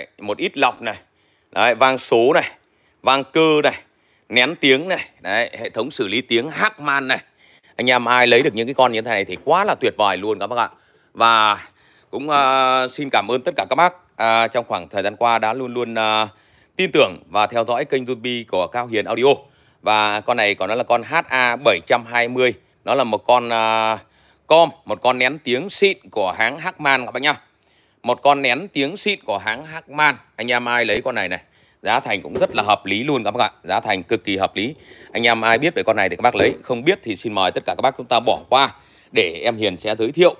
Đấy, một ít lọc này Đấy, vang số này vang cơ này nén tiếng này Đấy, hệ thống xử lý tiếng Hackman này anh em ai lấy được những cái con như thế này thì quá là tuyệt vời luôn các bác ạ và cũng uh, xin cảm ơn tất cả các bác uh, trong khoảng thời gian qua đã luôn luôn uh, tin tưởng và theo dõi kênh Ruby của Cao Hiền Audio và con này còn nó là con HA 720 nó là một con uh, com một con nén tiếng xịn của hãng Hackman các bác nhá một con nén tiếng xịn của hãng Hackman anh em ai lấy con này này giá thành cũng rất là hợp lý luôn các bác ạ giá thành cực kỳ hợp lý anh em ai biết về con này thì các bác lấy không biết thì xin mời tất cả các bác chúng ta bỏ qua để em Hiền sẽ giới thiệu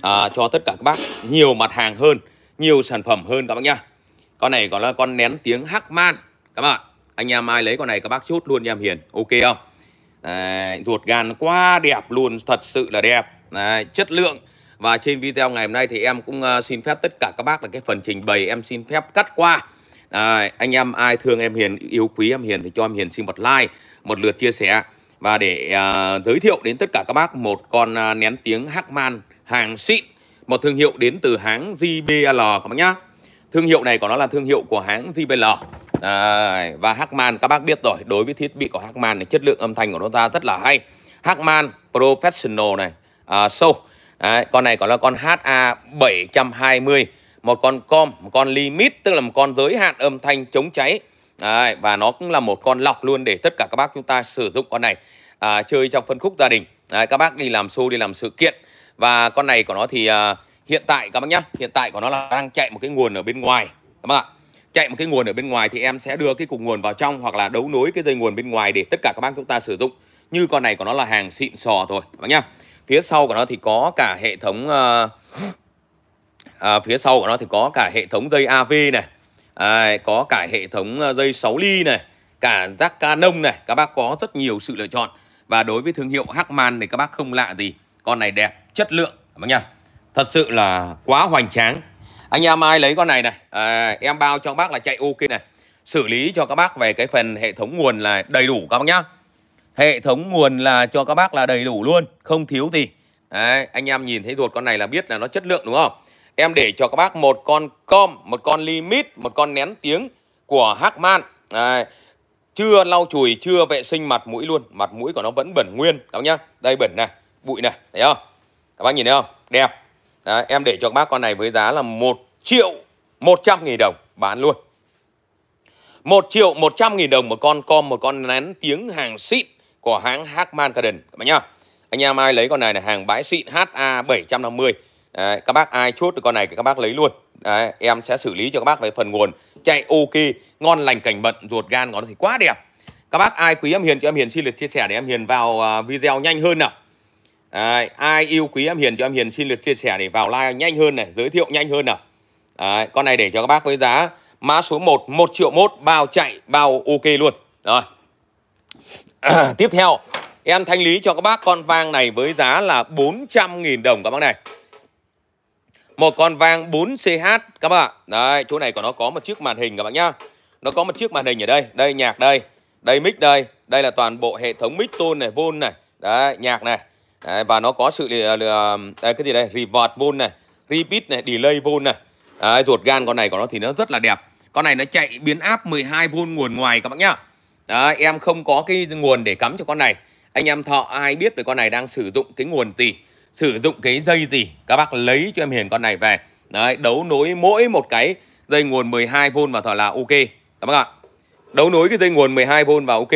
à, cho tất cả các bác nhiều mặt hàng hơn nhiều sản phẩm hơn các bác nhá con này gọi là con nén tiếng Hackman các bạn anh em ai lấy con này các bác chốt luôn em Hiền ok không Đấy, ruột gan quá đẹp luôn thật sự là đẹp Đấy, chất lượng và trên video ngày hôm nay thì em cũng ờ, xin phép tất cả các bác là cái phần trình bày em xin phép cắt qua. À, anh em ai thương em Hiền, yêu quý em Hiền thì cho em Hiền xin một like, một lượt chia sẻ. Và để uh, giới thiệu đến tất cả các bác một con uh, nén tiếng Hackman hàng xịn. Một thương hiệu đến từ hãng JBL các bác nhá. Thương hiệu này của nó là thương hiệu của hãng JBL. À, và Hackman các bác biết rồi, đối với thiết bị của Hackman này chất lượng âm thanh của nó ra rất là hay. Hackman Professional này, à, Show Đấy, con này còn là con HA 720 một con com, một con limit tức là một con giới hạn âm thanh chống cháy. Đấy, và nó cũng là một con lọc luôn để tất cả các bác chúng ta sử dụng con này à, chơi trong phân khúc gia đình. Đấy, các bác đi làm show đi làm sự kiện và con này của nó thì à, hiện tại các bác nhá, hiện tại của nó là đang chạy một cái nguồn ở bên ngoài các bác ạ. Chạy một cái nguồn ở bên ngoài thì em sẽ đưa cái cục nguồn vào trong hoặc là đấu nối cái dây nguồn bên ngoài để tất cả các bác chúng ta sử dụng. Như con này của nó là hàng xịn sò thôi các bác nhá phía sau của nó thì có cả hệ thống uh, à, phía sau của nó thì có cả hệ thống dây AV này à, có cả hệ thống ờ, dây 6 ly này cả rác Canon này các bác có rất nhiều sự lựa chọn và đối với thương hiệu Hackman thì các bác không lạ gì con này đẹp chất lượng bác nhá thật sự là quá hoành tráng anh em ai lấy con này này à, em bao cho bác là chạy ok này xử lý cho các bác về cái phần hệ thống nguồn là đầy đủ các bác nhá hệ thống nguồn là cho các bác là đầy đủ luôn không thiếu gì Đấy, anh em nhìn thấy ruột con này là biết là nó chất lượng đúng không em để cho các bác một con com một con limit một con nén tiếng của Hackman Đấy, chưa lau chùi chưa vệ sinh mặt mũi luôn mặt mũi của nó vẫn bẩn nguyên các bác nhá đây bẩn này bụi này thấy không các bác nhìn thấy không đẹp Đấy, em để cho các bác con này với giá là 1 triệu 100 nghìn đồng bán luôn 1 triệu 100 nghìn đồng một con com một con nén tiếng hàng xịn của hãng Hartman Garden các bạn nhá. Anh em ai lấy con này là hàng bãi xịn HA750. Đấy, các bác ai chốt được con này thì các bác lấy luôn. Đấy, em sẽ xử lý cho các bác về phần nguồn chạy ok, ngon lành cảnh bận, ruột gan của nó thì quá đẹp. Các bác ai quý em Hiền cho em Hiền xin lượt chia sẻ để em Hiền vào à, video nhanh hơn nào. Đấy, ai yêu quý em Hiền cho em Hiền xin lượt chia sẻ để vào like nhanh hơn này, giới thiệu nhanh hơn nào. Đấy, con này để cho các bác với giá mã số 1 1 triệu mốt bao chạy bao ok luôn. Rồi. À, tiếp theo, em thanh lý cho các bác con vang này với giá là 400.000 đồng các bác này. Một con vang 4CH các bạn ạ. Đấy, chỗ này của nó có một chiếc màn hình các bạn nhá. Nó có một chiếc màn hình ở đây, đây nhạc đây, đây mic đây, đây là toàn bộ hệ thống mic tôn này, vôn này, đấy, nhạc này. Đấy, và nó có sự đây, ờ, ờ, cái gì đây, reverb vôn này, repeat này, delay vôn này. Đấy, ruột gan con này của nó thì nó rất là đẹp. Con này nó chạy biến áp 12V nguồn ngoài các bạn nhá. Đó, em không có cái nguồn để cắm cho con này anh em thọ ai biết về con này đang sử dụng cái nguồn gì sử dụng cái dây gì các bác lấy cho em hiền con này về đấy đấu nối mỗi một cái dây nguồn 12V vào thợ là ok các bác ạ đấu nối cái dây nguồn 12V vào ok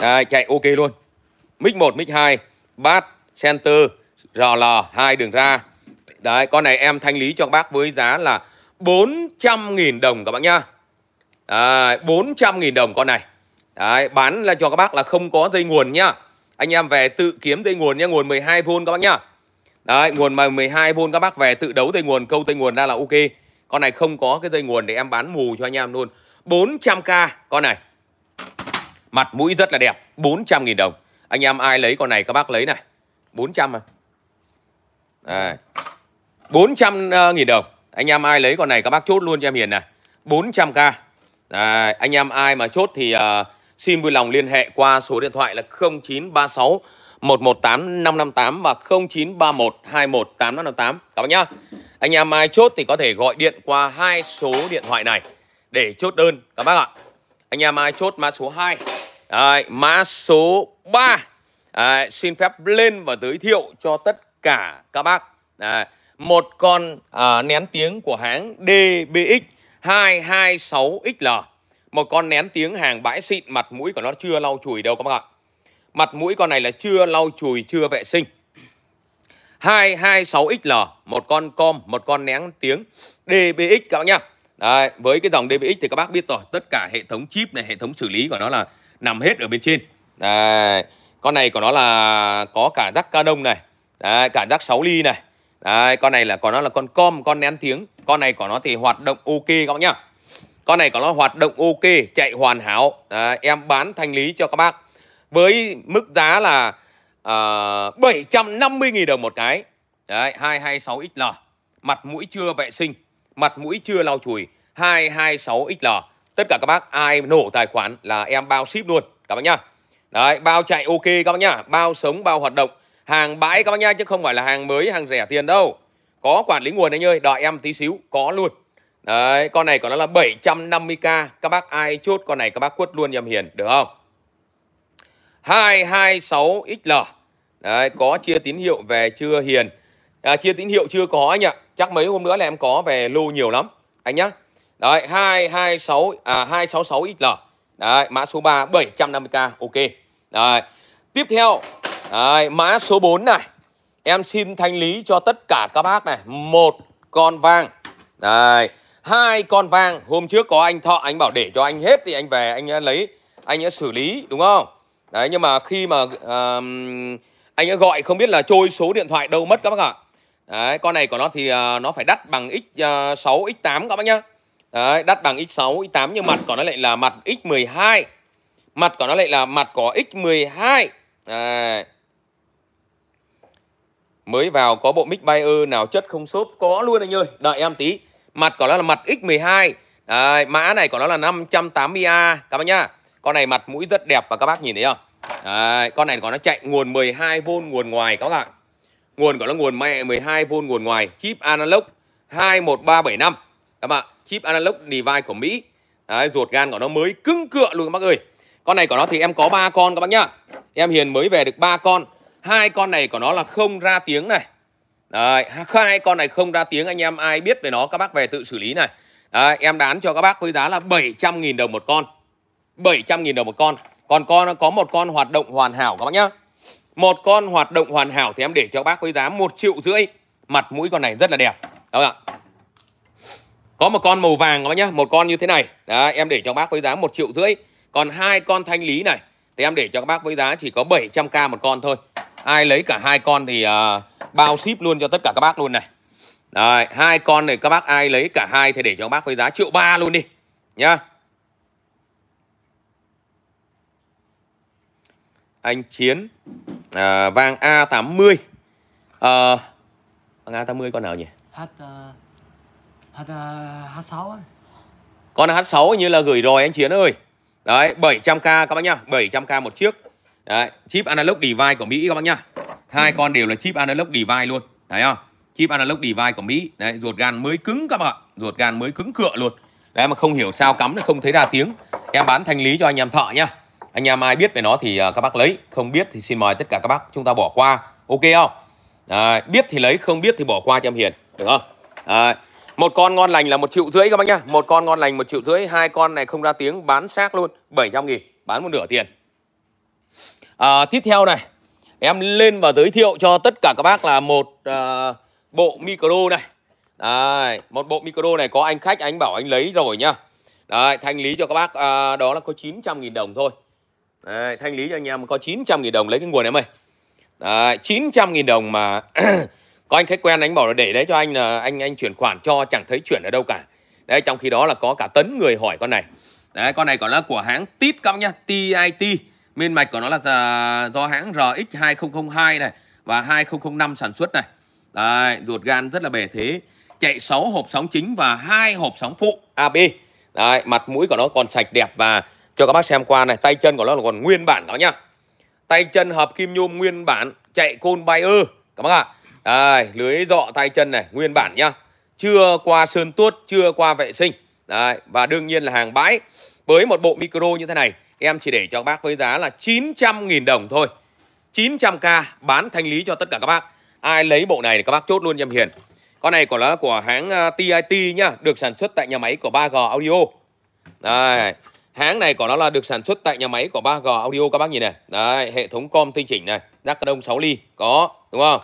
đấy, chạy ok luôn mic 1 mic 2 bát center RL hai đường ra đấy con này em thanh lý cho các bác với giá là 400.000 đồng các bác nhá à, 400.000 đồng con này Đấy, bán là cho các bác là không có dây nguồn nhá. Anh em về tự kiếm dây nguồn nhá, nguồn 12V các bác nhá. Đấy, nguồn mà 12V các bác về tự đấu dây nguồn, câu dây nguồn ra là ok. Con này không có cái dây nguồn để em bán mù cho anh em luôn. 400k con này. Mặt mũi rất là đẹp, 400 000 đồng. Anh em ai lấy con này các bác lấy này. 400 mà. Đấy. 400 000 đồng. Anh em ai lấy con này các bác chốt luôn cho em Hiền này. 400k. Đấy, anh em ai mà chốt thì uh, xin vui lòng liên hệ qua số điện thoại là 0936 118 558 và 0931 218 558. Các bác nhá. Anh em ai chốt thì có thể gọi điện qua hai số điện thoại này để chốt đơn các bác ạ. Anh em ai chốt mã số 2. Đấy, mã số 3. Đấy, xin phép lên và giới thiệu cho tất cả các bác. Đấy, một con à, nén tiếng của hãng DBX 226XL một con nén tiếng hàng bãi xịn mặt mũi của nó chưa lau chùi đâu các bạn ạ. Mặt mũi con này là chưa lau chùi, chưa vệ sinh. 226XL, một con com, một con nén tiếng DBX các bạn nhá. Đấy, với cái dòng DBX thì các bác biết rồi, tất cả hệ thống chip này, hệ thống xử lý của nó là nằm hết ở bên trên. Đấy, con này của nó là có cả rắc đông này, đấy, cả rắc 6 ly này. Đấy, con này là của nó là con com, con nén tiếng. Con này của nó thì hoạt động ok các bạn nhá. Con này có nó hoạt động ok, chạy hoàn hảo. À, em bán thanh lý cho các bác. Với mức giá là à, ờ, 750.000 đồng một cái. Đấy, 226XL. Mặt mũi chưa vệ sinh, mặt mũi chưa lau chùi. 226XL. Tất cả các bác ai nổ tài khoản là em bao ship luôn. Các bác nhá. Đấy, bao chạy ok các bác nhá. Bao sống, bao hoạt động. Hàng bãi các bác nhá, chứ không phải là hàng mới, hàng rẻ tiền đâu. Có quản lý nguồn anh ơi, đợi em tí xíu, có luôn. Đấy, con này của nó là 750k. Các bác ai chốt con này các bác quất luôn nhầm Hiền, được không? 226XL. Đấy, có chia tín hiệu về chưa Hiền. À, chia tín hiệu chưa có anh ạ. Chắc mấy hôm nữa là em có về lô nhiều lắm anh nhá. Đấy, 226 à 266XL. Đấy, mã số 3 750k. Ok. Đấy. Tiếp theo, đấy, mã số 4 này. Em xin thanh lý cho tất cả các bác này một con vang Đấy hai con vang hôm trước có anh thọ anh bảo để cho anh hết thì anh về anh lấy anh xử lý đúng không đấy nhưng mà khi mà uh, anh đã gọi không biết là trôi số điện thoại đâu mất các bác ạ đấy con này của nó thì uh, nó phải đắt bằng x6 à, x8 các bác nhá đấy đắt bằng x6 x8 nhưng mặt của nó lại là mặt x12 mặt của nó lại là mặt có x12 đấy. mới vào có bộ mic Bayer nào chất không sốt có luôn anh ơi đợi em tí Mặt của nó là mặt X12. Đấy, mã này của nó là 580A các bác nhá. Con này mặt mũi rất đẹp và các bác nhìn thấy không? Đấy, con này của nó chạy nguồn 12V nguồn ngoài các bạn Nguồn của nó nguồn mẹ 12V nguồn ngoài, chip analog 21375 các bạn. Chip analog device của Mỹ. Đấy, ruột gan của nó mới cứng cựa luôn các bác ơi. Con này của nó thì em có ba con các bác nhá. Em Hiền mới về được ba con. Hai con này của nó là không ra tiếng này. Đấy, hai con này không ra tiếng anh em ai biết về nó các bác về tự xử lý này. Đấy, em bán cho các bác với giá là 700.000 đồng một con. 700.000 đồng một con. Còn con có một con hoạt động hoàn hảo các bác nhá. Một con hoạt động hoàn hảo thì em để cho các bác với giá một triệu rưỡi. Mặt mũi con này rất là đẹp. Các ạ. Có một con màu vàng các bác nhá, một con như thế này. Đấy, em để cho các bác với giá một triệu rưỡi. Còn hai con thanh lý này thì em để cho các bác với giá chỉ có 700k một con thôi. Ai lấy cả hai con thì uh, bao ship luôn cho tất cả các bác luôn này Đấy, hai con này các bác ai lấy cả hai thì để cho bác với giá triệu ba luôn đi nhá anh chiến à, vàng a 80 à, vàng a 80 con nào nhỉ h h h sáu con h 6 như là gửi rồi anh chiến ơi đấy 700k các bác nhá 700k một chiếc đấy chip analog device của mỹ các bác nhá hai con đều là chip analog device luôn thấy không chip analog device của mỹ đấy ruột gan mới cứng các bạn ruột gan mới cứng cựa luôn đấy mà không hiểu sao cắm nó không thấy ra tiếng em bán thanh lý cho anh em thợ nhá anh em ai biết về nó thì à, các bác lấy không biết thì xin mời tất cả các bác chúng ta bỏ qua ok không à, biết thì lấy không biết thì bỏ qua cho em hiền được không à, một con ngon lành là một triệu rưỡi các bác nhá một con ngon lành một triệu rưỡi hai con này không ra tiếng bán xác luôn 700 nghìn bán một nửa tiền à, tiếp theo này em lên và giới thiệu cho tất cả các bác là một uh, bộ micro này Đấy, một bộ micro này có anh khách anh bảo anh lấy rồi nhá Đấy, thanh lý cho các bác à, đó là có 900.000 đồng thôi Đấy, thanh lý cho anh em có 900.000 đồng lấy cái nguồn em ơi Đấy, 900.000 đồng mà có anh khách quen anh bảo là để đấy cho anh là ờ, anh anh chuyển khoản cho chẳng thấy chuyển ở đâu cả Đấy, trong khi đó là có cả tấn người hỏi con này Đấy, con này còn là của hãng tip các bác nhá TIT Min mạch của nó là do hãng RX2002 này và 2005 sản xuất này. Đấy, ruột gan rất là bề thế. Chạy 6 hộp sóng chính và hai hộp sóng phụ AB. Đấy, mặt mũi của nó còn sạch đẹp và cho các bác xem qua này, tay chân của nó là còn nguyên bản đó nhá. Tay chân hợp kim nhôm nguyên bản, chạy côn bay ơ các bác ạ. Đấy, lưới dọ tay chân này nguyên bản nhá. Chưa qua sơn tuốt, chưa qua vệ sinh. Đấy, và đương nhiên là hàng bãi với một bộ micro như thế này Em chỉ để cho các bác với giá là 900.000 đồng thôi 900k bán thanh lý cho tất cả các bác Ai lấy bộ này thì các bác chốt luôn cho em Hiền Con này còn là của hãng TIT ờ, nhá Được sản xuất tại nhà máy của 3G Audio Đây Hãng này của nó là được sản xuất tại nhà máy của 3G Audio các bác nhìn này. Đấy, hệ thống com tinh chỉnh này, rác Canon 6 ly có, đúng không?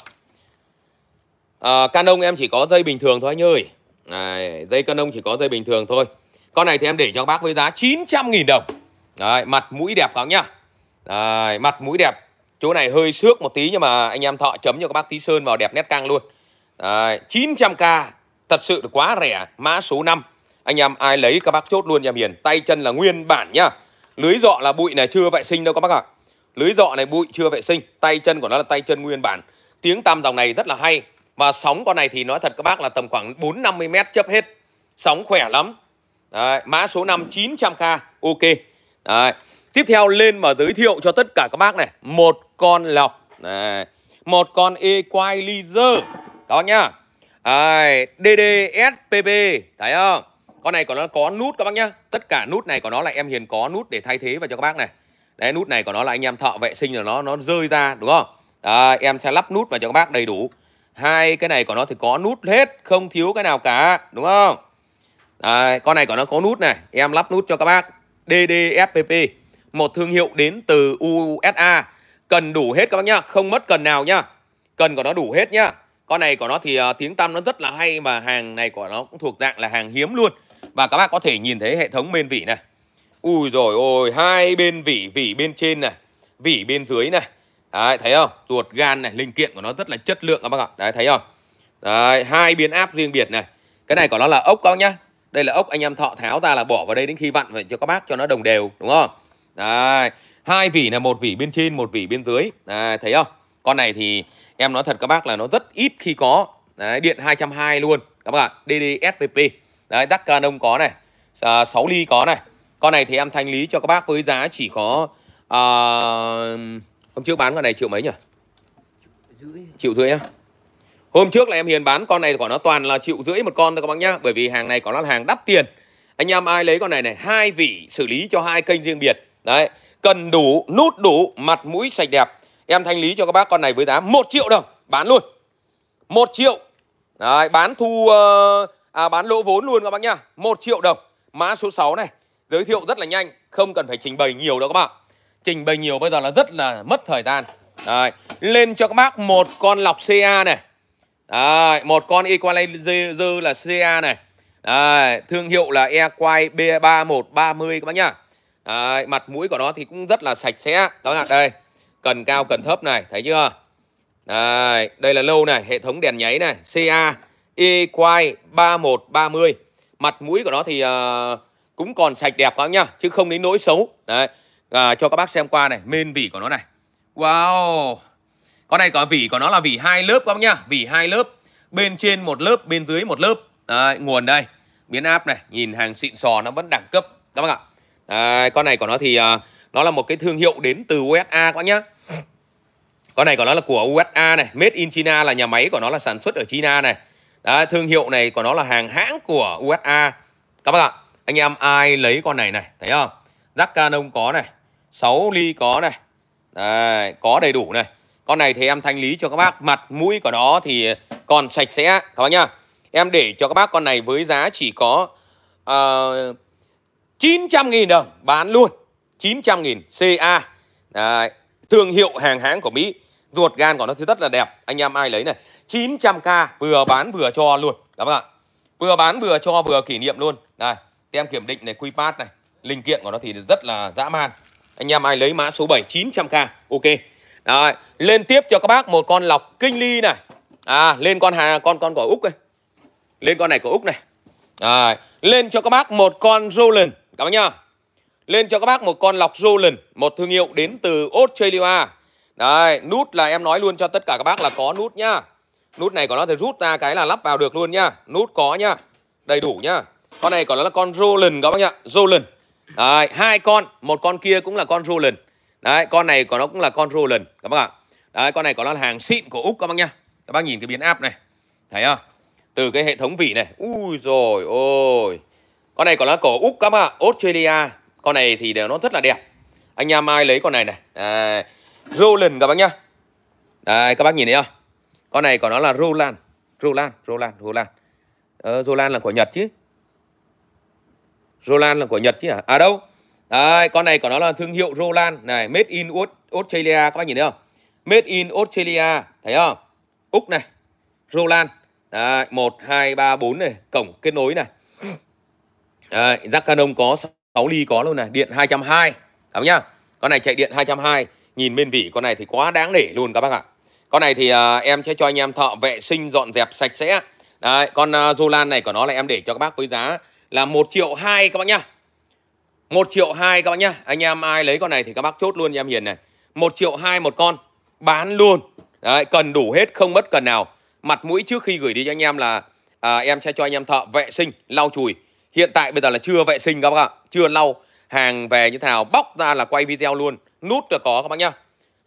À, Canon em chỉ có dây bình thường thôi anh ơi. Đấy, dây Canon chỉ có dây bình thường thôi. Con này thì em để cho bác với giá 900 000 đồng. Đấy, mặt mũi đẹp các nhá. Đấy, mặt mũi đẹp. Chỗ này hơi xước một tí nhưng mà anh em thọ chấm cho các bác tí sơn vào đẹp nét căng luôn. Đấy, 900k thật sự quá rẻ, mã số 5. Anh em ai lấy các bác chốt luôn nhà Hiền, tay chân là nguyên bản nhá. Lưới dọ là bụi này chưa vệ sinh đâu các bác ạ. À. Lưới dọ này bụi chưa vệ sinh, tay chân của nó là tay chân nguyên bản. Tiếng tam dòng này rất là hay. Và sóng con này thì nói thật các bác là tầm khoảng 4 50 m chấp hết. Sóng khỏe lắm. Đấy, mã số 5 900k. Ok. Đấy. Tiếp theo lên mà giới thiệu cho tất cả các bác này một con lọc này một con equalizer các bác nhá à, DDSPP thấy không con này của nó có nút các bác nhá tất cả nút này của nó là em hiền có nút để thay thế vào cho các bác này đấy nút này của nó là anh em thợ vệ sinh là nó nó rơi ra đúng không à, em sẽ lắp nút vào cho các bác đầy đủ hai cái này của nó thì có nút hết không thiếu cái nào cả đúng không à, con này của nó có nút này em lắp nút cho các bác DDFPP, một thương hiệu đến từ USA. Cần đủ hết các bác nhá, không mất cần nào nhá. Cần của nó đủ hết nhá. Con này của nó thì uh, tiếng tăm nó rất là hay mà hàng này của nó cũng thuộc dạng là hàng hiếm luôn. Và các bác có thể nhìn thấy hệ thống bên vỉ này. Ui rồi ôi, hai bên vỉ, vỉ bên trên này, vỉ bên dưới này. Đấy, thấy không? Ruột gan này, linh kiện của nó rất là chất lượng các bác ạ. Đấy, thấy không? Đấy, hai biến áp riêng biệt này. Cái này của nó là ốc các bác nhá đây là ốc anh em thọ tháo ta là bỏ vào đây đến khi vặn vậy cho các bác cho nó đồng đều đúng không đấy hai vỉ là một vỉ bên trên một vỉ bên dưới đấy, thấy không con này thì em nói thật các bác là nó rất ít khi có đấy, điện 220 luôn các bạn DDSPP đấy đắc Canon có này à, 6 ly có này con này thì em thanh lý cho các bác với giá chỉ có à, hôm trước bán con này triệu mấy nhỉ triệu rưỡi nhá Hôm trước là em Hiền bán con này của nó toàn là triệu rưỡi một con thôi các bác nhá Bởi vì hàng này có là hàng đắt tiền Anh em ai lấy con này này hai vị xử lý cho hai kênh riêng biệt Đấy Cần đủ, nút đủ, mặt mũi sạch đẹp Em thanh lý cho các bác con này với giá 1 triệu đồng Bán luôn 1 triệu Đấy, bán thu ờ, à, bán lỗ vốn luôn các bác nhá 1 triệu đồng Mã số 6 này Giới thiệu rất là nhanh Không cần phải trình bày nhiều đâu các bạn Trình bày nhiều bây giờ là rất là mất thời gian Đấy, Lên cho các bác một con lọc CA này Đấy, một con equalizer là CA này. Đấy, thương hiệu là Equal B3130 các bác nhá. Đấy, mặt mũi của nó thì cũng rất là sạch sẽ. đó bạn đây, cần cao cần thấp này, thấy chưa? Đấy, đây là lâu này, hệ thống đèn nháy này, CA Equai 3130. Mặt mũi của nó thì uh, cũng còn sạch đẹp các bác nhá, chứ không đến nỗi xấu. Đấy. À, cho các bác xem qua này, men vỉ của nó này. Wow, con này có vỉ của nó là vỉ hai lớp các bác nhá vỉ hai lớp bên trên một lớp bên dưới một lớp đấy, nguồn đây biến áp này nhìn hàng xịn sò nó vẫn đẳng cấp các bác ạ đấy, con này của nó thì uh, nó là một cái thương hiệu đến từ USA các bác nhá con này của nó là của USA này made in China là nhà máy của nó là sản xuất ở China này đấy, thương hiệu này của nó là hàng hãng của USA các bác ạ anh em ai lấy con này này thấy không rắc canon có này 6 ly có này đấy, có đầy đủ này con này thì em thanh lý cho các bác Mặt mũi của nó thì còn sạch sẽ Các bác nhá Em để cho các bác con này với giá chỉ có uh, ờ, 900 nghìn đồng Bán luôn 900 nghìn CA Đấy. Thương hiệu hàng hãng của Mỹ Ruột gan của nó thì rất là đẹp Anh em ai lấy này 900k vừa bán vừa cho luôn Các bác ạ Vừa bán vừa cho vừa kỷ niệm luôn này Tem kiểm định này quy pass này Linh kiện của nó thì rất là dã man Anh em ai lấy mã số 7 900k Ok Đấy, lên tiếp cho các bác một con lọc kinh ly này. À, lên con hà con con của Úc đây. Lên con này của Úc này. rồi lên cho các bác một con Roland, các bác nhá. Lên cho các bác một con lọc Roland, một thương hiệu đến từ Australia. Đấy, nút là em nói luôn cho tất cả các bác là có nút nhá. Nút này của nó thì rút ra cái là lắp vào được luôn nhá. Nút có nhá. Đầy đủ nhá. Con này còn là con Roland các bác nhá. Roland. Đấy, hai con, một con kia cũng là con Roland. Đấy, con này của nó cũng là con Roland các bác ạ. Đấy, con này có là hàng xịn của Úc các bác nhá. Các bác nhìn cái biến áp này. Thấy không? Từ cái hệ thống vỉ này. Ui rồi ôi. Con này còn là cổ Úc các bác ạ, Australia. Con này thì nó rất là đẹp. Anh em ai lấy con này này. Đấy. Roland các bác nhá. Đấy, các bác nhìn thấy không? Con này của nó là Roland, Roland, Roland, Roland. Ờ, Roland là của Nhật chứ. Roland là của Nhật chứ à? À đâu? đây con này của nó là thương hiệu Roland này, made in Australia các bác nhìn thấy không? Made in Australia, thấy không? Úc này, Roland. Đấy, 1 2 3 4 này, cổng kết nối này. Đấy, rắc Canon có 6 ly có luôn này, điện 220. Cảm nhá. Con này chạy điện 220, nhìn bên vỉ con này thì quá đáng để luôn các bác ạ. Con này thì uh, em sẽ cho anh em thợ vệ sinh dọn dẹp sạch sẽ. Đấy, con uh, Roland này của nó là em để cho các bác với giá là 1 triệu 2 các bác nhá. 1 triệu 2 các bác nhá Anh em ai lấy con này thì các bác chốt luôn em Hiền này 1 triệu 2 một con Bán luôn Đấy, Cần đủ hết không mất cần nào Mặt mũi trước khi gửi đi cho anh em là à, Em sẽ cho anh em thợ vệ sinh lau chùi Hiện tại bây giờ là chưa vệ sinh các bác ạ Chưa lau hàng về như thế nào Bóc ra là quay video luôn Nút là có các bác nhá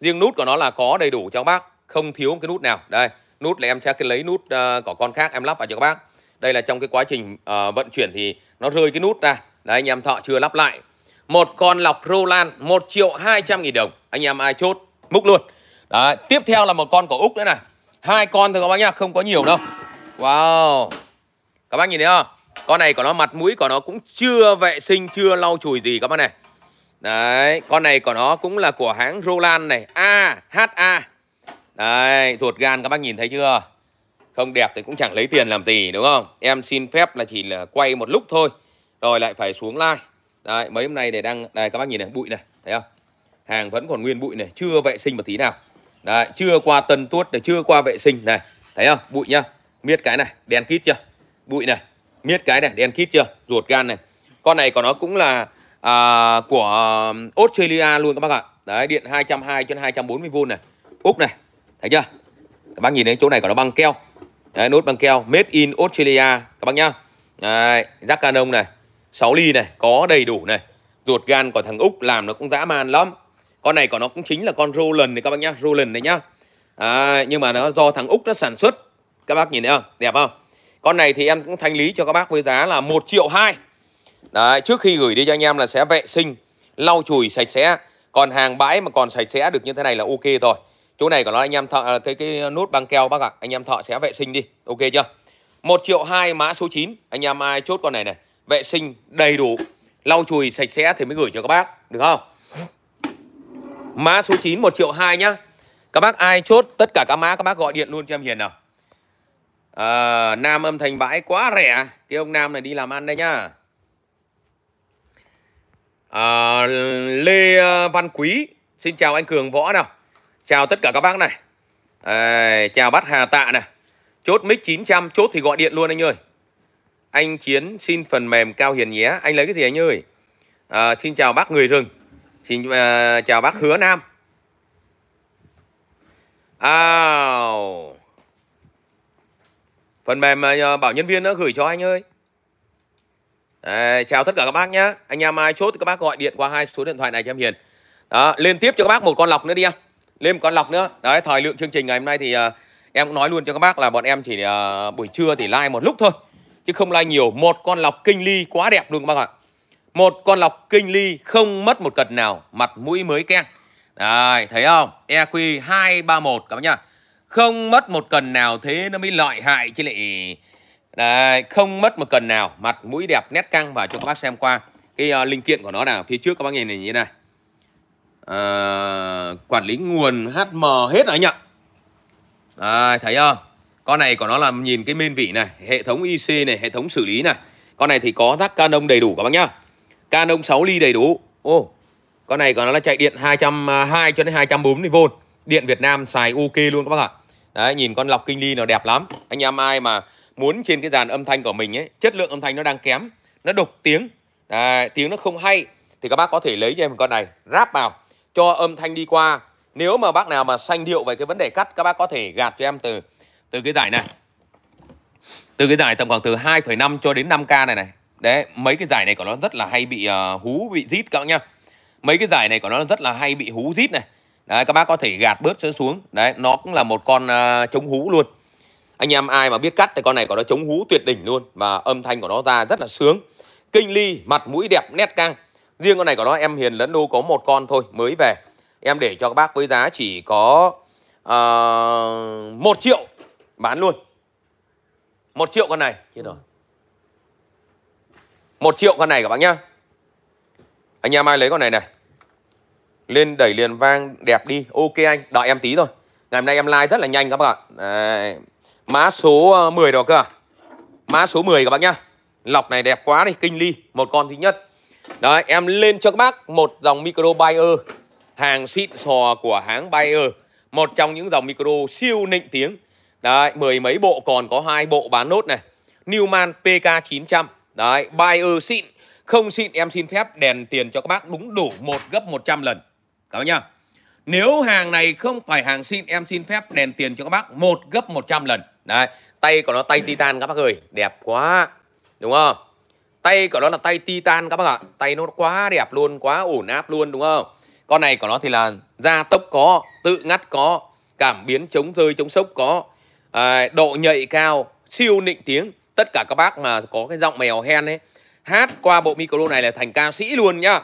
Riêng nút của nó là có đầy đủ cho các bác Không thiếu cái nút nào Đây nút là em sẽ lấy nút uh, của con khác em lắp vào cho các bác Đây là trong cái quá trình uh, vận chuyển thì nó rơi cái nút ra Đấy anh em thọ chưa lắp lại một con lọc Roland 1 triệu 200 nghìn đồng Anh em ai chốt múc luôn Đấy, Tiếp theo là một con của Úc nữa này hai con thôi các bác nhá Không có nhiều đâu Wow Các bác nhìn thấy không Con này của nó mặt mũi của nó cũng chưa vệ sinh Chưa lau chùi gì các bác này Đấy Con này của nó cũng là của hãng Roland này AHA Đấy Ruột gan các bác nhìn thấy chưa Không đẹp thì cũng chẳng lấy tiền làm gì đúng không Em xin phép là chỉ là quay một lúc thôi rồi lại phải xuống lai đấy mấy hôm nay để đang này các bác nhìn này bụi này thấy không hàng vẫn còn nguyên bụi này chưa vệ sinh một tí nào đấy chưa qua tân tuốt để chưa qua vệ sinh này thấy không bụi nhá miết cái này đen kít chưa bụi này miết cái này đen kít chưa ruột gan này con này của nó cũng là à, của um, Australia luôn các bác ạ đấy điện 220 trên 240V này úc này thấy chưa các bác nhìn thấy chỗ này của nó băng keo đấy, nốt băng keo made in Australia các bác nhá đấy, rác canon này 6 ly này có đầy đủ này ruột gan của thằng úc làm nó cũng dã man lắm con này của nó cũng chính là con roland này các bác nhá roland này nhá à, nhưng mà nó do thằng úc nó sản xuất các bác nhìn thấy không đẹp không con này thì em cũng thanh lý cho các bác với giá là 1 triệu hai Đấy, trước khi gửi đi cho anh em là sẽ vệ sinh lau chùi sạch sẽ còn hàng bãi mà còn sạch sẽ được như thế này là ok rồi chỗ này của nó anh em thợ à, cái cái nút băng keo bác ạ à. anh em thợ sẽ vệ sinh đi ok chưa một triệu hai mã số 9 anh em ai chốt con này này vệ sinh đầy đủ lau chùi sạch sẽ thì mới gửi cho các bác được không mã số 9 1 triệu 2 nhá các bác ai chốt tất cả các mã các bác gọi điện luôn cho em Hiền nào à, Nam âm thanh bãi quá rẻ cái ông Nam này đi làm ăn đây nhá à, Lê Văn Quý Xin chào anh Cường Võ nào Chào tất cả các bác này à, Chào bác Hà Tạ này Chốt mic 900 Chốt thì gọi điện luôn anh ơi anh Chiến xin phần mềm Cao Hiền nhé. Anh lấy cái gì anh ơi? À, xin chào bác người rừng. Xin uh, chào bác Hứa Nam. À, phần mềm uh, bảo nhân viên nó gửi cho anh ơi. Đấy, chào tất cả các bác nhé. Anh em ai chốt thì các bác gọi điện qua hai số điện thoại này cho em Hiền. Đó, liên tiếp cho các bác một con lọc nữa đi em. Lên một con lọc nữa. Đấy, thời lượng chương trình ngày hôm nay thì uh, em cũng nói luôn cho các bác là bọn em chỉ uh, buổi trưa thì like một lúc thôi chứ không lai nhiều một con lọc kinh ly quá đẹp luôn các bác ạ một con lọc kinh ly không mất một cật nào mặt mũi mới keng Đấy, thấy không? EQ 231 các bác nhá. Không mất một cần nào thế nó mới lợi hại chứ lại Đấy, không mất một cần nào, mặt mũi đẹp nét căng và cho các bác xem qua cái uh, linh kiện của nó nào phía trước các bác nhìn này như thế này. Uh, quản lý nguồn HM hết rồi anh ạ. Đấy, thấy không? Con này của nó là nhìn cái men vị này, hệ thống IC này, hệ thống xử lý này. Con này thì có tắc Canon đầy đủ các bác nhá. Canon 6 ly đầy đủ. Ô, con này của nó là chạy điện 220 cho đến 240V. Điện Việt Nam xài ok luôn các bác ạ. Đấy, nhìn con lọc kinh ly nó đẹp lắm. Anh em ai mà muốn trên cái dàn âm thanh của mình ấy, chất lượng âm thanh nó đang kém, nó đục tiếng, à, tiếng nó không hay thì các bác có thể lấy cho em con này ráp vào cho âm thanh đi qua. Nếu mà bác nào mà sanh điệu về cái vấn đề cắt các bác có thể gạt cho em từ từ cái giải này từ cái giải tầm khoảng từ 2,5 cho đến 5k này này đấy mấy cái giải này của nó rất là hay bị uh, hú bị rít các bác nhá mấy cái giải này của nó rất là hay bị hú rít này đấy các bác có thể gạt bớt sữa xuống đấy nó cũng là một con uh, chống hú luôn anh em ai mà biết cắt thì con này của nó chống hú tuyệt đỉnh luôn và âm thanh của nó ra rất là sướng kinh ly mặt mũi đẹp nét căng riêng con này của nó em hiền lẫn đô có một con thôi mới về em để cho các bác với giá chỉ có uh, ờ, 1 triệu bán luôn một triệu con này chết rồi một triệu con này các bác nhá anh em ai lấy con này này lên đẩy liền vang đẹp đi ok anh đợi em tí thôi ngày hôm nay em like rất là nhanh các bác ạ Đấy. mã số 10 đó cơ mã số 10 các bác nhá lọc này đẹp quá đi kinh ly một con thứ nhất đấy em lên cho các bác một dòng micro buyer hàng xịn sò của hãng bayer một trong những dòng micro siêu nịnh tiếng Đấy, mười mấy bộ còn có hai bộ bán nốt này. Newman PK900. Đấy, buyer xịn. Không xịn em xin phép đèn tiền cho các bác đúng đủ một gấp 100 lần. Các bác nhá. Nếu hàng này không phải hàng xịn em xin phép đèn tiền cho các bác một gấp 100 lần. Đấy, tay của nó tay titan các bác ơi, đẹp quá. Đúng không? Tay của nó là tay titan các bác ạ. Tay nó quá đẹp luôn, quá ổn áp luôn đúng không? Con này của nó thì là da tốc có, tự ngắt có, cảm biến chống rơi chống sốc có, à, độ nhạy cao siêu nịnh tiếng tất cả các bác mà có cái giọng mèo hen ấy hát qua bộ micro này là thành ca sĩ luôn nhá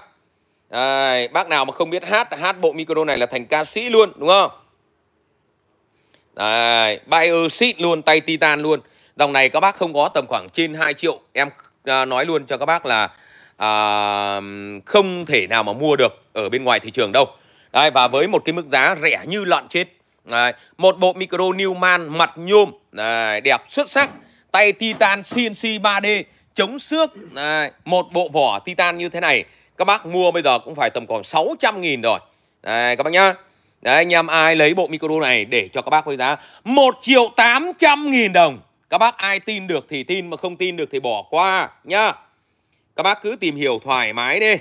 à, bác nào mà không biết hát hát bộ micro này là thành ca sĩ luôn đúng không Đấy, Bayer xịt luôn, tay Titan luôn Dòng này các bác không có tầm khoảng trên 2 triệu Em à, nói luôn cho các bác là à, Không thể nào mà mua được Ở bên ngoài thị trường đâu Đấy, Và với một cái mức giá rẻ như lợn chết Đấy, một bộ micro Newman mặt nhôm Đấy, đẹp xuất sắc tay titan CNC 3D chống xước Đấy, một bộ vỏ titan như thế này các bác mua bây giờ cũng phải tầm khoảng 600 nghìn rồi Đấy, các bác nhá Đấy, anh em ai lấy bộ micro này để cho các bác với giá 1 triệu 800 nghìn đồng các bác ai tin được thì tin mà không tin được thì bỏ qua nhá các bác cứ tìm hiểu thoải mái đi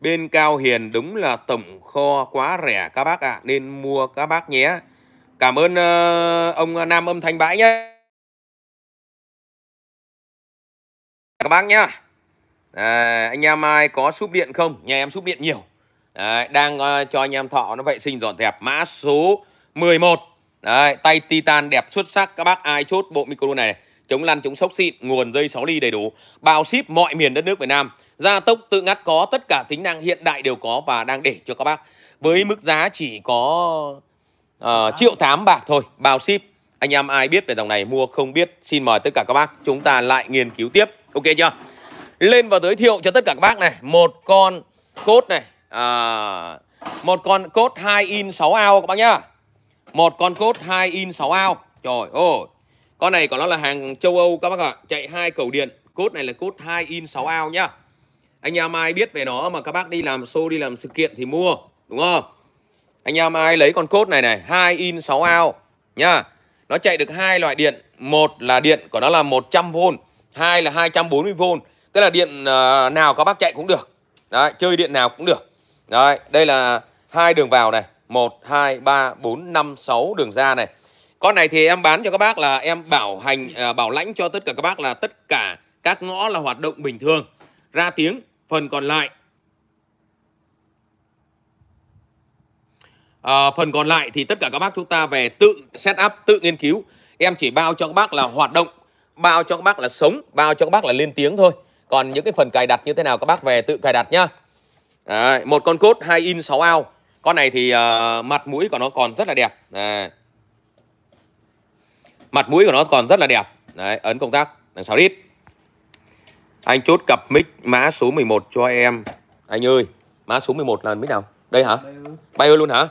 Bên Cao Hiền đúng là tổng kho quá rẻ các bác ạ à, Nên mua các bác nhé Cảm ơn uh, ông Nam Âm Thanh Bãi nhé Các bác nhé à, Anh em ai có súp điện không? Nhà em súp điện nhiều Đấy, Đang uh, cho anh em thọ nó vệ sinh dọn dẹp Mã số 11 Đấy, Tay Titan đẹp xuất sắc Các bác ai chốt bộ micro này, này chống lăn chống sốc xịn, nguồn dây 6 ly đầy đủ, bao ship mọi miền đất nước Việt Nam. Gia tốc tự ngắt có tất cả tính năng hiện đại đều có và đang để cho các bác với mức giá chỉ có ờ, triệu uh, tám bạc thôi, bao ship. Anh em ai biết về dòng này mua không biết xin mời tất cả các bác chúng ta lại nghiên cứu tiếp. Ok chưa? Lên và giới thiệu cho tất cả các bác này một con cốt này à, một con cốt 2 in 6 ao các bác nhá. Một con cốt 2 in 6 ao. Trời ơi. Con này của nó là hàng châu Âu các bác ạ, chạy hai cầu điện. Cốt này là cốt 2 in 6 ao nhá. Anh em ai biết về nó mà các bác đi làm show đi làm sự kiện thì mua, đúng không? Anh em ai lấy con cốt này này, 2 in 6 ao nhá. Nó chạy được hai loại điện, một là điện của nó là 100V, hai là 240V. Tức là điện à, nào các bác chạy cũng được. Đấy, chơi điện nào cũng được. Đấy, đây là hai đường vào này, 1 2 3 4 5 6 đường ra này. Con này thì em bán cho các bác là em bảo hành à, bảo lãnh cho tất cả các bác là tất cả các ngõ là hoạt động bình thường. Ra tiếng, phần còn lại à, phần còn lại thì tất cả các bác chúng ta về tự setup tự nghiên cứu. Em chỉ bao cho các bác là hoạt động, bao cho các bác là sống, bao cho các bác là lên tiếng thôi. Còn những cái phần cài đặt như thế nào các bác về tự cài đặt nhá. Đấy, một con cốt 2 in 6 ao. Con này thì uh, mặt mũi của nó còn rất là đẹp. Đấy mặt mũi của nó còn rất là đẹp đấy ấn công tắc đằng sau đít anh chốt cặp mic mã số 11 cho em anh ơi mã số 11 là mic nào đây hả bay ơi luôn hả ờ.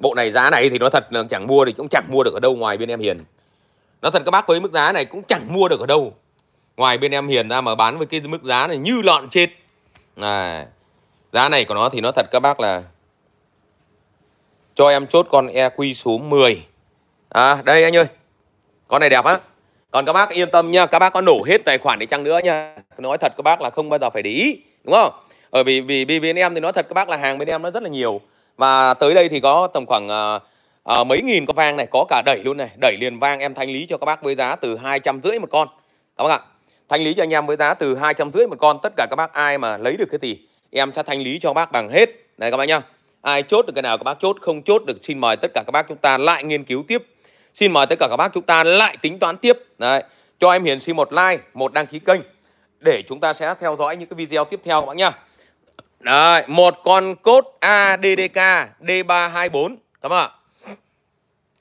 bộ này giá này thì nó thật là chẳng mua thì cũng chẳng mua được ở đâu ngoài bên em hiền nó thật các bác với mức giá này cũng chẳng mua được ở đâu ngoài bên em hiền ra mà bán với cái mức giá này như lợn chết Này, giá này của nó thì nó thật các bác là cho em chốt con EQ số 10 à đây anh ơi con này đẹp á còn các bác yên tâm nha các bác có nổ hết tài khoản để chăng nữa nha nói thật các bác là không bao giờ phải để ý đúng không ở ờ, vì vì bên em thì nói thật các bác là hàng bên em nó rất là nhiều và tới đây thì có tầm khoảng uh, uh, mấy nghìn con vang này có cả đẩy luôn này đẩy liền vang em thanh lý cho các bác với giá từ hai trăm rưỡi một con các bác ạ thanh lý cho anh em với giá từ hai trăm rưỡi một con tất cả các bác ai mà lấy được cái gì em sẽ thanh lý cho bác bằng hết này các bác nhá ai chốt được cái nào các bác chốt không chốt được xin mời tất cả các bác chúng ta lại nghiên cứu tiếp Xin mời tất cả các bác chúng ta lại tính toán tiếp. Đấy, cho em Hiền xin một like, một đăng ký kênh để chúng ta sẽ theo dõi những cái video tiếp theo các bác nhá. Đấy, một con cốt ADDK D324 các bác ạ.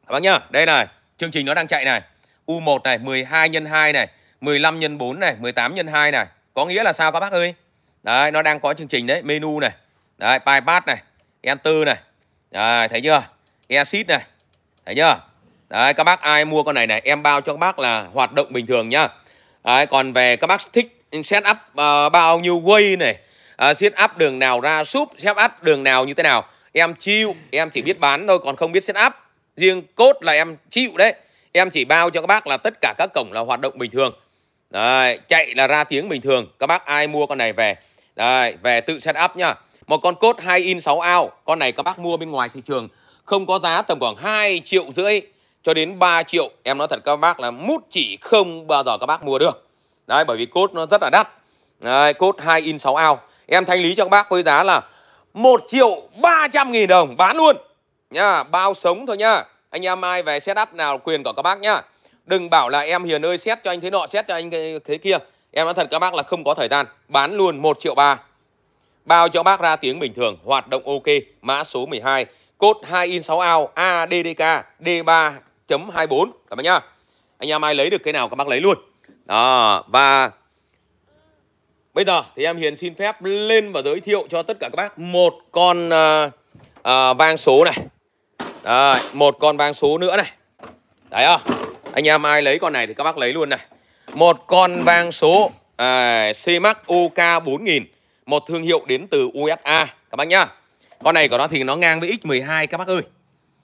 Các bác nhá, đây này, chương trình nó đang chạy này. U1 này, 12 x 2 này, 15 x 4 này, 18 x 2 này. Có nghĩa là sao các bác ơi? Đấy, nó đang có chương trình đấy, menu này. Đấy, bypass này, enter này. Đấy, thấy chưa? Exit này. Thấy chưa? Đấy, các bác ai mua con này này em bao cho các bác là hoạt động bình thường nhá. Đấy, còn về các bác thích set up uh, bao nhiêu quay này, uh, set up đường nào ra súp, set up đường nào như thế nào. Em chịu, em chỉ biết bán thôi còn không biết set up. Riêng cốt là em chịu đấy. Em chỉ bao cho các bác là tất cả các cổng là hoạt động bình thường. Đấy, chạy là ra tiếng bình thường. Các bác ai mua con này về. Đấy, về tự set up nhá. Một con cốt 2 in 6 ao. Con này các bác mua bên ngoài thị trường không có giá tầm khoảng 2 triệu rưỡi cho đến 3 triệu em nói thật các bác là mút chỉ không bao giờ các bác mua được đấy bởi vì cốt nó rất là đắt đấy, cốt 2 in 6 ao em thanh lý cho các bác với giá là 1 triệu 300 nghìn đồng bán luôn nha bao sống thôi nha anh em ai về set up nào quyền của các bác nhá đừng bảo là em hiền ơi xét cho anh thế nọ xét cho anh thế kia em nói thật các bác là không có thời gian bán luôn 1 triệu ba bao cho bác ra tiếng bình thường hoạt động ok mã số 12 cốt 2 in 6 ao ADDK D3 1.24 các bác nhá. Anh em ai lấy được cái nào các bác lấy luôn. Đó và bây giờ thì em Hiền xin phép lên và giới thiệu cho tất cả các bác một con uh, uh, vang số này. Đấy, một con vang số nữa này. Đấy à. Anh em ai lấy con này thì các bác lấy luôn này. Một con vang số à, CMAX OK 4000 Một thương hiệu đến từ USA Các bác nhá Con này của nó thì nó ngang với X12 các bác ơi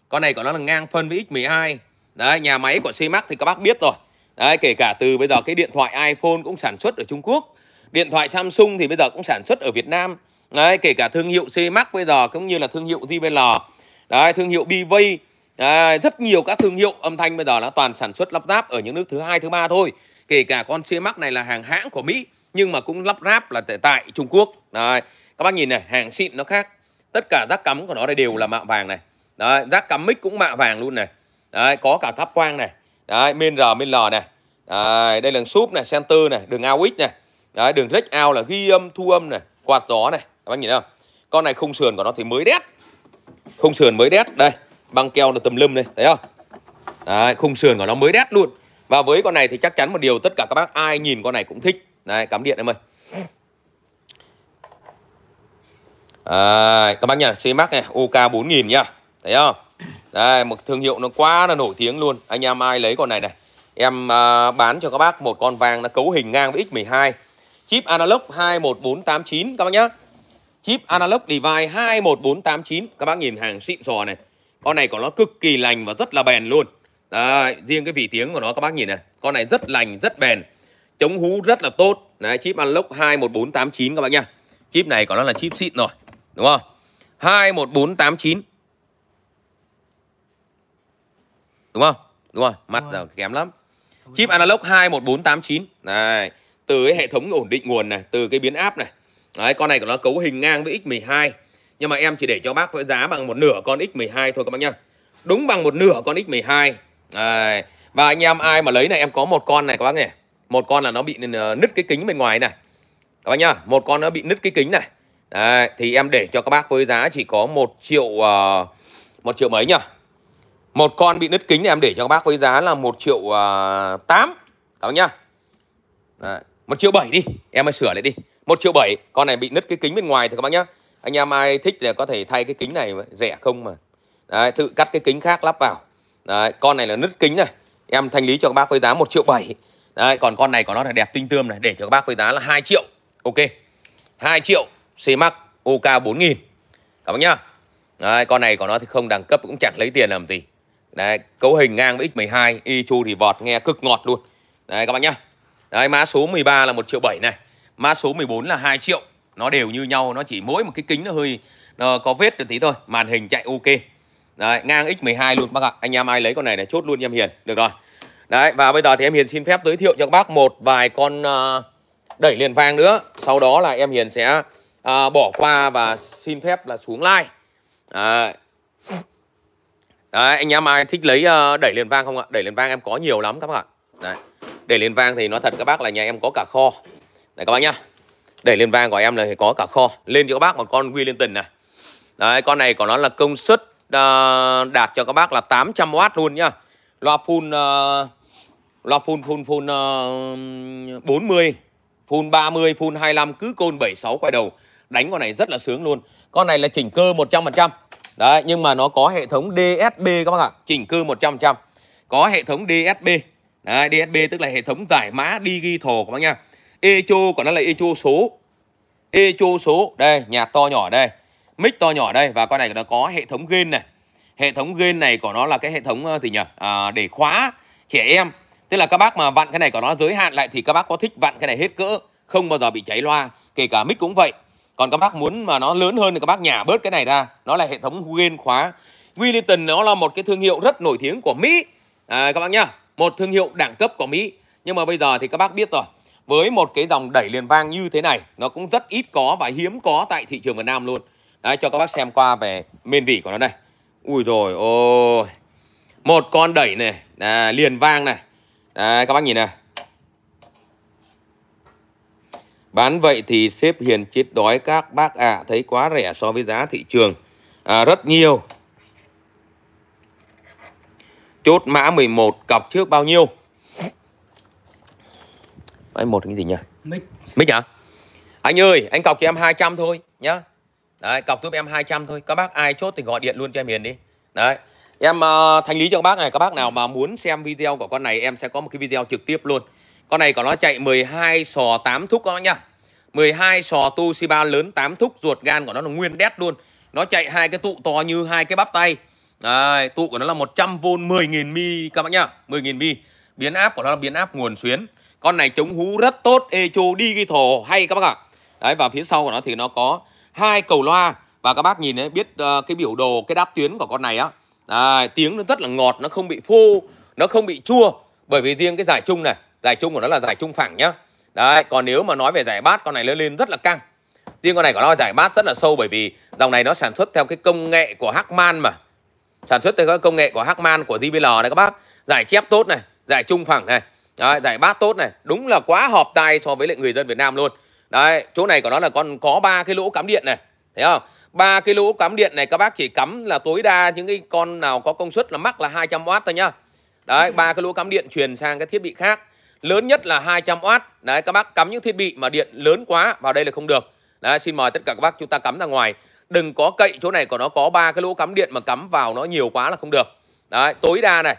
Con này của nó là ngang phân với X12 Đấy, nhà máy của Simac thì các bác biết rồi. Đấy, kể cả từ bây giờ cái điện thoại iPhone cũng sản xuất ở Trung Quốc. Điện thoại Samsung thì bây giờ cũng sản xuất ở Việt Nam. Đấy, kể cả thương hiệu Simac bây giờ cũng như là thương hiệu JBL. Đấy, thương hiệu BV. Đấy, rất nhiều các thương hiệu âm thanh bây giờ nó toàn sản xuất lắp ráp ở những nước thứ hai thứ ba thôi. Kể cả con Simac này là hàng hãng của Mỹ nhưng mà cũng lắp ráp là tại Trung Quốc. Đấy, các bác nhìn này, hàng xịn nó khác. Tất cả rác cắm của nó đây đều là mạ vàng này. Đấy, rác cắm mic cũng mạ vàng luôn này Đấy, có cả tháp quang này. Đấy, min R, min L này. Đấy, đây là súp này, center này, đường ao này. Đấy, đường rách ao là ghi âm, thu âm này, quạt gió này. Các bác nhìn thấy không? Con này khung sườn của nó thì mới đét. Khung sườn mới đét đây, băng keo là tầm lum đây, thấy không? Đấy, khung sườn của nó mới đét luôn. Và với con này thì chắc chắn một điều tất cả các bác ai nhìn con này cũng thích. Đấy, cắm điện em ơi. À, các bác nhá, C này, OK 4000 nhá. Thấy không? Đây, một thương hiệu nó quá là nổi tiếng luôn. Anh em ai lấy con này này. Em à, bán cho các bác một con vàng nó cấu hình ngang với X12. Chip analog 21489 các bác nhá. Chip analog device 21489. Các bác nhìn hàng xịn sò này. Con này của nó cực kỳ lành và rất là bền luôn. Đấy, riêng cái vị tiếng của nó các bác nhìn này. Con này rất lành, rất bền. Chống hú rất là tốt. Đấy, chip analog 21489 các bác nhá. Chip này của nó là chip xịn rồi. Đúng không? 21489 đúng không đúng rồi mặt đúng rồi. kém lắm chip analog 21489 này từ cái hệ thống ổn định nguồn này từ cái biến áp này đấy con này của nó cấu hình ngang với x12 nhưng mà em chỉ để cho bác với giá bằng một nửa con x12 thôi các bác nhá đúng bằng một nửa con x12 đấy. và anh em ai mà lấy này em có một con này các bác nhỉ một con là nó bị ờ, nứt cái kính bên ngoài này các bác nhá một con nó bị nứt cái kính này đấy. thì em để cho các bác với giá chỉ có một triệu ờ, một triệu mấy nhỉ một con bị nứt kính thì em để cho các bác với giá là 1 triệu uh, à, 8 Các nhá Đấy. 1 triệu 7 đi Em ơi sửa lại đi 1 triệu 7 Con này bị nứt cái kính bên ngoài thì các bác nhá Anh em ai thích thì có thể thay cái kính này rẻ không mà Đấy, Tự cắt cái kính khác lắp vào Đấy, Con này là nứt kính này Em thanh lý cho các bác với giá 1 triệu 7 Đấy, Còn con này của nó là đẹp tinh tươm này Để cho các bác với giá là 2 triệu Ok 2 triệu C-Max OK 4000 Các bác nhá Đấy, Con này của nó thì không đẳng cấp cũng chẳng lấy tiền làm gì Đấy, cấu hình ngang với X12, y chu thì vọt nghe cực ngọt luôn. Đấy các bạn nhá. Đấy mã số 13 là 1 triệu 7 này. Mã số 14 là 2 triệu. Nó đều như nhau, nó chỉ mỗi một cái kính nó hơi nó có vết được tí thôi. Màn hình chạy ok. Đấy, ngang X12 luôn bác ạ. Anh em ai lấy con này này chốt luôn em Hiền. Được rồi. Đấy, và bây giờ thì em Hiền xin phép giới thiệu cho các bác một vài con à, đẩy liền vàng nữa. Sau đó là em Hiền sẽ à, bỏ qua và xin phép là xuống like. Đấy. Đấy, anh em ai thích lấy uh, đẩy liền vang không ạ? Đẩy liền vang em có nhiều lắm các bạn. Đấy. Đẩy liền vang thì nó thật các bác là nhà em có cả kho. Đấy các bác nhá. Đẩy liền vang của em là thì có cả kho. Lên cho các bác một con Willington này. Đấy, con này của nó là công suất uh, đạt cho các bác là 800W luôn nhá. Loa full uh, ờ, loa full full full uh, 40, full 30, full 25 cứ côn 76 quay đầu. Đánh con này rất là sướng luôn. Con này là chỉnh cơ 100%. Đấy, nhưng mà nó có hệ thống DSB các bác ạ, chỉnh cư 100%. Có hệ thống DSB. Đấy, DSB tức là hệ thống giải mã digital các bác nha. Echo còn nó là echo số. Echo số, đây, nhạc to nhỏ đây. Mic to nhỏ đây và con này nó có hệ thống gain này. Hệ thống gain này của nó là cái hệ thống thì ờ, nhỉ, à, để khóa trẻ em. Tức là các bác mà vặn cái này của nó giới hạn lại thì các bác có thích vặn cái này hết cỡ, không bao giờ bị cháy loa, kể cả mic cũng vậy còn các bác muốn mà nó lớn hơn thì các bác nhả bớt cái này ra nó là hệ thống ghen khóa Wilton nó là một cái thương hiệu rất nổi tiếng của Mỹ à, các bác nhá một thương hiệu đẳng cấp của Mỹ nhưng mà bây giờ thì các bác biết rồi với một cái dòng đẩy liền vang như thế này nó cũng rất ít có và hiếm có tại thị trường Việt Nam luôn đấy cho các bác xem qua về men vỉ của nó đây ui rồi ôi một con đẩy này à, liền vang này đấy, các bác nhìn này Bán vậy thì xếp Hiền chết đói các bác ạ à, thấy quá rẻ so với giá thị trường. À, rất nhiều. Chốt mã 11 cặp trước bao nhiêu? Anh một cái gì nhỉ? Mic. Mic hả? Anh ơi, anh cọc cho em 200 thôi nhá. Đấy, cọc giúp em 200 thôi. Các bác ai chốt thì gọi điện luôn cho em Hiền đi. Đấy. Em uh, thanh lý cho các bác này, các bác nào mà muốn xem video của con này em sẽ có một cái video trực tiếp luôn. Con này của nó chạy 12 sò 8 thúc các bác nhá. 12 sò Toshiba lớn 8 thúc ruột gan của nó là nguyên đét luôn nó chạy hai cái tụ to như hai cái bắp tay Đấy, tụ của nó là 100V 10.000 mi các bạn nhá 10.000 mi biến áp của nó là biến áp nguồn xuyến con này chống hú rất tốt echo đi ghi thổ hay các bác ạ đấy và phía sau của nó thì nó có hai cầu loa và các bác nhìn đấy biết uh, cái biểu đồ cái đáp tuyến của con này á đấy, tiếng nó rất là ngọt nó không bị phô nó không bị chua bởi vì riêng cái giải trung này giải trung của nó là giải trung phẳng nhá đấy còn nếu mà nói về giải bát con này nó lên rất là căng riêng con này của nó giải bát rất là sâu bởi vì dòng này nó sản xuất theo cái công nghệ của Hackman mà sản xuất theo cái công nghệ của Hackman của JBL này các bác giải chép tốt này giải trung phẳng này đấy, giải bát tốt này đúng là quá hợp tai so với lại người dân Việt Nam luôn đấy chỗ này của nó là con có ba cái lỗ cắm điện này thấy không ba cái lỗ cắm điện này các bác chỉ cắm là tối đa những cái con nào có công suất là mắc là 200W thôi nhá đấy ba cái lỗ cắm điện truyền sang cái thiết bị khác lớn nhất là 200W. Đấy các bác cắm những thiết bị mà điện lớn quá vào đây là không được. Đấy, xin mời tất cả các bác chúng ta cắm ra ngoài. Đừng có cậy chỗ này của nó có ba cái lỗ cắm điện mà cắm vào nó nhiều quá là không được. Đấy, tối đa này,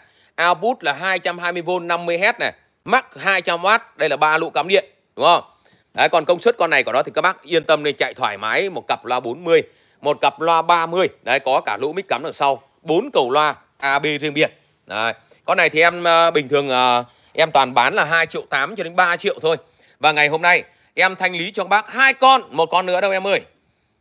output là 220V 50Hz này, max 200W, đây là ba lỗ cắm điện, đúng không? Đấy, còn công suất con này của nó thì các bác yên tâm nên chạy thoải mái một cặp loa 40, một cặp loa 30. Đấy có cả lỗ mic cắm đằng sau, bốn cầu loa AB riêng biệt. Đấy. Con này thì em uh, bình thường uh, em toàn bán là 2 triệu 8 cho đến 3 triệu thôi và ngày hôm nay em thanh lý cho bác hai con một con nữa đâu em ơi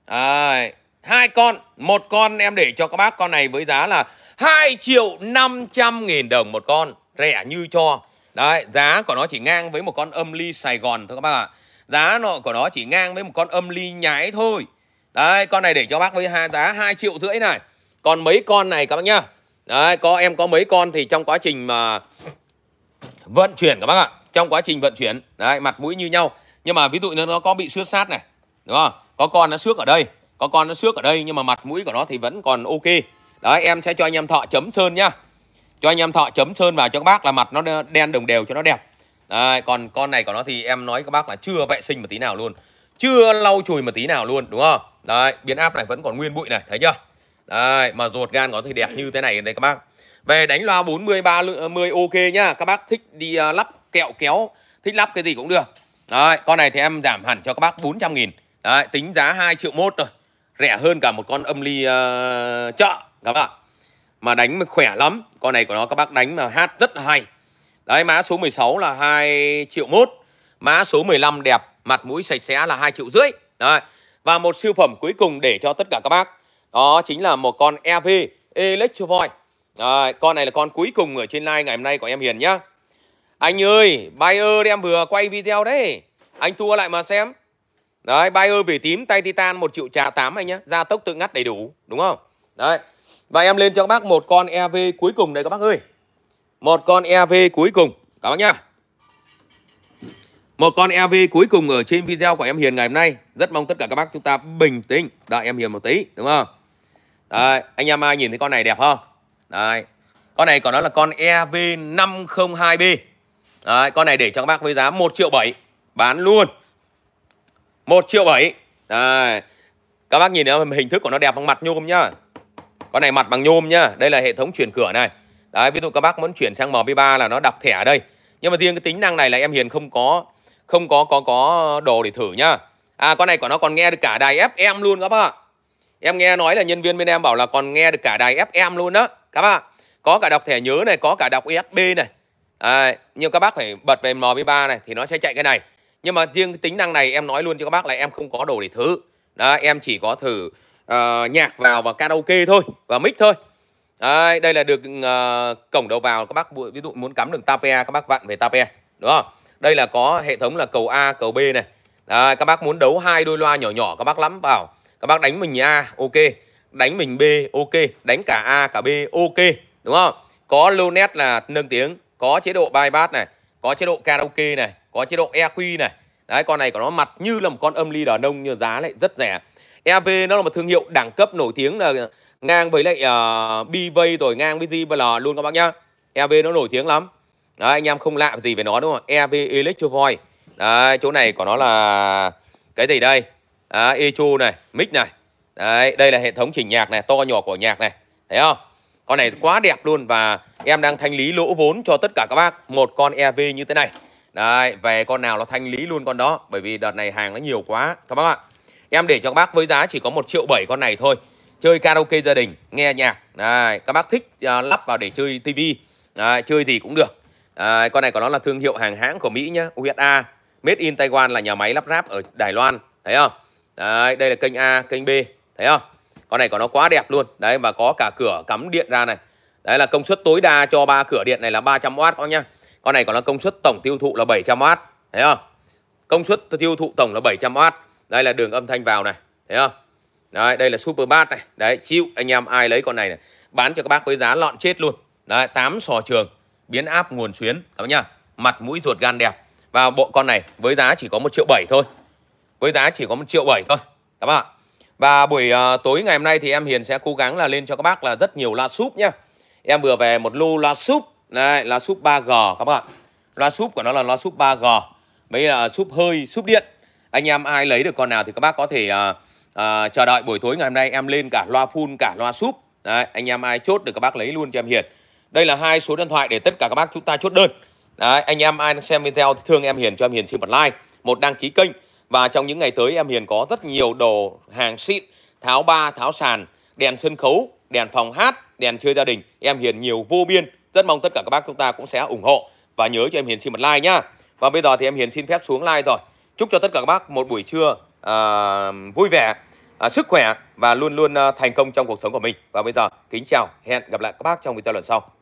à, hai con một con em để cho các bác con này với giá là 2 triệu 500 nghìn đồng một con rẻ như cho đấy giá của nó chỉ ngang với một con âm ly Sài Gòn thôi các bác ạ giá nó của nó chỉ ngang với một con âm ly nhái thôi đấy con này để cho bác với giá 2 triệu rưỡi này còn mấy con này các bác nhá đấy có em có mấy con thì trong quá trình mà vận chuyển các bác ạ trong quá trình vận chuyển đấy mặt mũi như nhau nhưng mà ví dụ như nó có bị xước sát này đúng không có con nó xước ở đây có con nó xước ở đây nhưng mà mặt mũi của nó thì vẫn còn ok đấy em sẽ cho anh em thọ chấm sơn nhá cho anh em thọ chấm sơn vào cho các bác là mặt nó đen đồng đều cho nó đẹp đấy, còn con này của nó thì em nói các bác là chưa vệ sinh một tí nào luôn chưa lau chùi một tí nào luôn đúng không đấy biến áp này vẫn còn nguyên bụi này thấy chưa đấy mà ruột gan có thì đẹp như thế này đây các bác về đánh loa 40 30 ờ, ok nhá. Các bác thích đi ờ, lắp kẹo kéo, thích lắp cái gì cũng được. Đấy, con này thì em giảm hẳn cho các bác 400 nghìn Đấy, tính giá 2 triệu mốt rồi. Rẻ hơn cả một con âm ly uh, chợ các bạn. Mà đánh khỏe lắm. Con này của nó các bác đánh mà hát rất là hay. Đấy, mã số 16 là 2 triệu mốt. Mã số 15 đẹp, mặt mũi sạch sẽ là 2 triệu rưỡi. Đấy. Và một siêu phẩm cuối cùng để cho tất cả các bác. Đó chính là một con EV Electrovoy rồi, con này là con cuối cùng ở trên live ngày hôm nay của em Hiền nhá. Anh ơi, buyer em vừa quay video đấy. Anh tua lại mà xem. Đấy, buyer vỉ tím tay titan 1 triệu trà 8 anh nhá. Gia tốc tự ngắt đầy đủ, đúng không? Đấy. Và em lên cho các bác một con EV cuối cùng đây các bác ơi. Một con EV cuối cùng. Các bác nhá. Một con EV cuối cùng ở trên video của em Hiền ngày hôm nay. Rất mong tất cả các bác chúng ta bình tĩnh, đợi em Hiền một tí, đúng không? Đấy, anh em nhìn thấy con này đẹp không? đây Con này còn nó là con EV502B. Đấy, con này để cho các bác với giá 1 triệu 7 bán luôn. 1 triệu 7. Đấy. Các bác nhìn thấy hình thức của nó đẹp bằng mặt nhôm nhá. Con này mặt bằng nhôm nhá. Đây là hệ thống chuyển cửa này. Đấy, ví dụ các bác muốn chuyển sang MP3 là nó đọc thẻ ở đây. Nhưng mà riêng cái tính năng này là em Hiền không có không có có có đồ để thử nhá. À con này của nó còn nghe được cả đài FM luôn các bác ạ. Em nghe nói là nhân viên bên em bảo là còn nghe được cả đài FM luôn đó các bác Có cả đọc thẻ nhớ này, có cả đọc USB e này. À, nhưng các bác phải bật về MP3 này thì nó sẽ chạy cái này. Nhưng mà riêng tính năng này em nói luôn cho các bác là em không có đồ để thử. Đó, em chỉ có thử uh, nhạc vào và karaoke thôi và mic thôi. Đấy, đây là được uh, cổng đầu vào các bác ví dụ muốn cắm đường tape các bác vặn về tape đúng không? Đây là có hệ thống là cầu A, cầu B này. Đấy, các bác muốn đấu hai đôi loa nhỏ nhỏ các bác lắm vào. Các bác đánh mình A, ok đánh mình B ok đánh cả A cả B ok đúng không có low net là nâng tiếng có chế độ bypass này có chế độ karaoke này có chế độ EQ này đấy con này của nó mặt như là một con âm ly đỏ nông nhưng giá lại rất rẻ EV nó là một thương hiệu đẳng cấp nổi tiếng là ngang với lại uh, ờ, BV rồi ngang với JBL luôn các bác nhá EV nó nổi tiếng lắm đấy, anh em không lạ gì về nó đúng không EV Electrovoy đấy chỗ này của nó là cái gì đây à, Echo này mic này Đấy, đây là hệ thống chỉnh nhạc này, to nhỏ của nhạc này. Thấy không? Con này quá đẹp luôn và em đang thanh lý lỗ vốn cho tất cả các bác một con EV như thế này. Đấy, về con nào nó thanh lý luôn con đó bởi vì đợt này hàng nó nhiều quá các bác ạ. Em để cho các bác với giá chỉ có 1 triệu 7 con này thôi. Chơi karaoke gia đình, nghe nhạc. Đấy, các bác thích uh, lắp vào để chơi tivi, uh, chơi thì cũng được. Uh, con này của nó là thương hiệu hàng hãng của Mỹ nhá, USA. Made in Taiwan là nhà máy lắp ráp ở Đài Loan, thấy không? Đấy, đây là kênh A, kênh B thấy không con này của nó quá đẹp luôn đấy và có cả cửa cắm điện ra này đấy là công suất tối đa cho ba cửa điện này là 300W các nhá con này còn là công suất tổng tiêu thụ là 700W thấy không công suất tiêu thụ tổng là 700W đây là đường âm thanh vào này thấy không đấy đây là super bass này đấy chịu anh em ai lấy con này này bán cho các bác với giá lọn chết luôn đấy tám sò trường biến áp nguồn xuyến các bác nhá mặt mũi ruột gan đẹp và bộ con này với giá chỉ có một triệu bảy thôi với giá chỉ có một triệu bảy thôi các bạn và buổi uh, tối ngày hôm nay thì em Hiền sẽ cố gắng là lên cho các bác là rất nhiều loa súp nhá. Em vừa về một lô loa súp, này loa súp 3G các bạn. Loa súp của nó là loa súp 3G. Mấy là ờ, súp hơi, súp điện. Anh em ai lấy được con nào thì các bác có thể uh, uh, chờ đợi buổi tối ngày hôm nay em lên cả loa phun cả loa súp. Đấy, anh em ai chốt được các bác lấy luôn cho em Hiền. Đây là hai số điện thoại để tất cả các bác chúng ta chốt đơn. Đấy, anh em ai xem video thì thương em Hiền cho em Hiền xin một like, một đăng ký kênh và trong những ngày tới em Hiền có rất nhiều đồ hàng xịn, tháo ba, tháo sàn, đèn sân khấu, đèn phòng hát, đèn chơi gia đình. Em Hiền nhiều vô biên. Rất mong tất cả các bác chúng ta cũng sẽ ủng hộ và nhớ cho em Hiền xin một like nhá. Và bây giờ thì em Hiền xin phép xuống like rồi. Chúc cho tất cả các bác một buổi trưa à, vui vẻ, à, sức khỏe và luôn luôn à, thành công trong cuộc sống của mình. Và bây giờ kính chào, hẹn gặp lại các bác trong video lần sau.